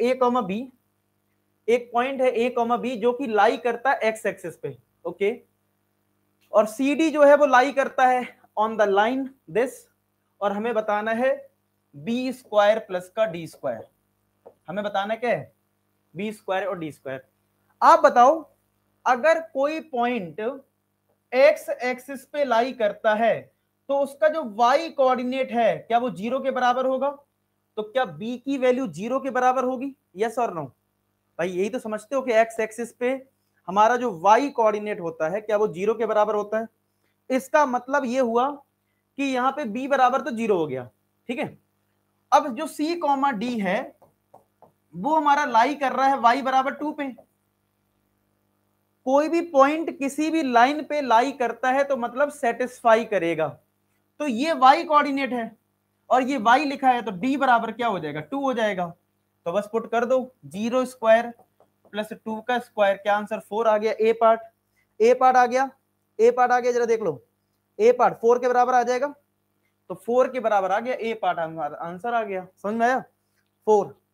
ए comma B एक point है A comma B जो कि लाई करता है एक्स एक्सेस पे ओके और सी डी जो है वो लाई करता है ऑन द लाइन दिस और हमें बताना है बी स्क्वायर प्लस का डी स्क्वायर हमें बताना क्या है बी स्क्वायर और डी स्क्वायर आप बताओ अगर कोई पॉइंट एक्स एक्सिस पे लाई करता है तो उसका जो वाई कोऑर्डिनेट है क्या वो जीरो के बराबर होगा तो क्या बी की वैल्यू जीरो के बराबर होगी यस और नो भाई यही तो समझते हो कि एक्स एक्सिस पे हमारा जो वाई कोऑर्डिनेट होता है क्या वो जीरो के बराबर होता है इसका मतलब ये हुआ कि यहाँ पे बी बराबर तो जीरो हो गया ठीक है अब जो सी कॉमा डी है वो हमारा लाई कर रहा है वाई बराबर टू पे कोई भी पॉइंट किसी भी लाइन पे लाई करता है तो मतलब सेटिस्फाई करेगा तो ये वाई कोऑर्डिनेट है और ये y लिखा है तो d बराबर क्या हो जाएगा टू हो जाएगा तो बस पुट कर दो जीरो स्क्वायर प्लस टू का स्क्वायर क्या आंसर फोर आ गया ए पार्ट ए पार्ट आ गया ए पार्ट आ गया जरा देख लो ए पार्ट फोर के बराबर आ जाएगा तो फोर के बराबर आ गया ए पार्ट आंसर आ गया समझ में आया फोर